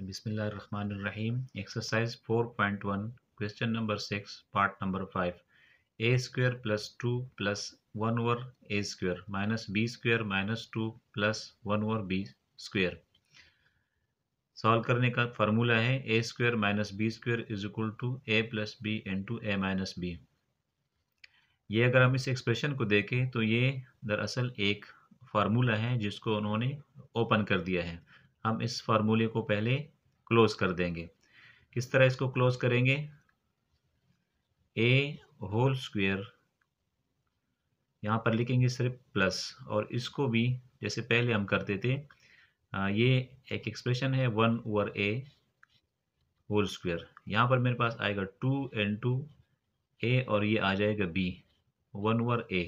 बिस्मिल्लाहिर्रहमानिर्रहीम exercise 4.1 question number six part number five A square plus two plus one over A square minus B square minus two plus one over B square solve करने का formula है A square minus B square is equal to A plus B to A minus B ये अगर हम इस expression को देखें तो ये दरअसल एक फार्मूला है जिसको उन्होंने ओपन कर दिया है हम इस फार्मूले को पहले क्लोज कर देंगे किस तरह इसको क्लोज करेंगे ए होल स्क्वेयर यहाँ पर लिखेंगे सिर्फ प्लस और इसको भी जैसे पहले हम करते थे आ, ये एक एक्सप्रेशन है one over A whole square यहाँ पर मेरे पास आएगा टू एन टू ए और ये आ जाएगा B one over A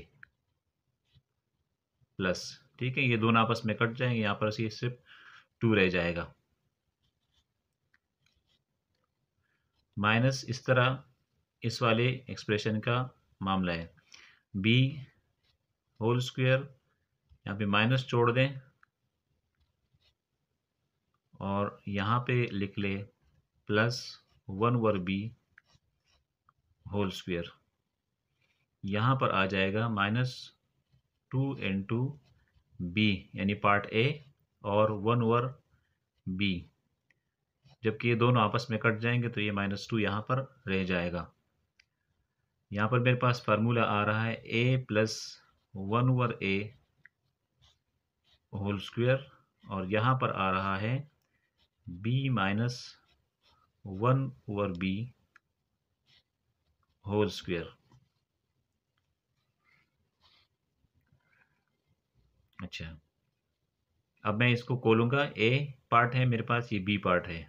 plus ठीक है ये दोनों आपस में कट जाएंगे यहाँ पर ये सिर्फ टू रह जाएगा माइनस इस तरह इस वाले एक्सप्रेशन का मामला है बी होल स्क्वेयर यहाँ पे माइनस छोड़ दें और यहाँ पे लिख ले plus one over B whole square यहाँ पर आ जाएगा माइनस टू इंटू बी यानी पार्ट ए और वन ओवर बी जबकि ये दोनों आपस में कट जाएंगे तो ये माइनस टू यहाँ पर रह जाएगा यहाँ पर मेरे पास फार्मूला आ रहा है A plus one over A whole square और यहाँ पर आ रहा है B minus one over B whole square अच्छा अब मैं इसको खोलूँगा ए पार्ट है मेरे पास ये बी पार्ट है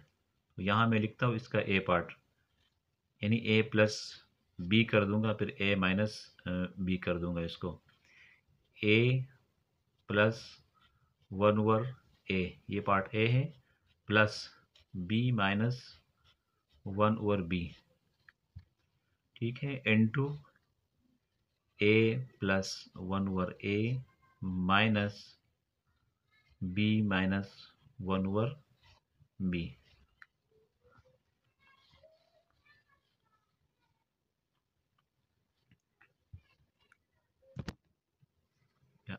तो यहाँ मैं लिखता हूँ इसका ए पार्ट यानी ए प्लस बी कर दूंगा फिर ए माइनस बी कर दूंगा इसको A plus one over A ये पार्ट ए है plus B minus one over B ठीक है two A plus one over A minus B minus one over B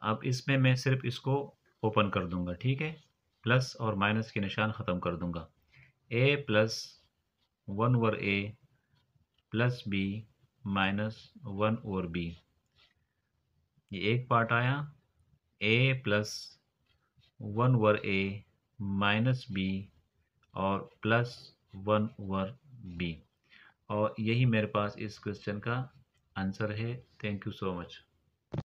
अब इसमें मैं सिर्फ इसको ओपन कर दूंगा ठीक है प्लस और माइनस के निशान ख़त्म कर दूंगा A plus one over A plus B minus one over B ये एक पार्ट आया A plus one over A minus B और प्लस वन ओवर बी और यही मेरे पास इस क्वेश्चन का आंसर है थैंक यू सो मच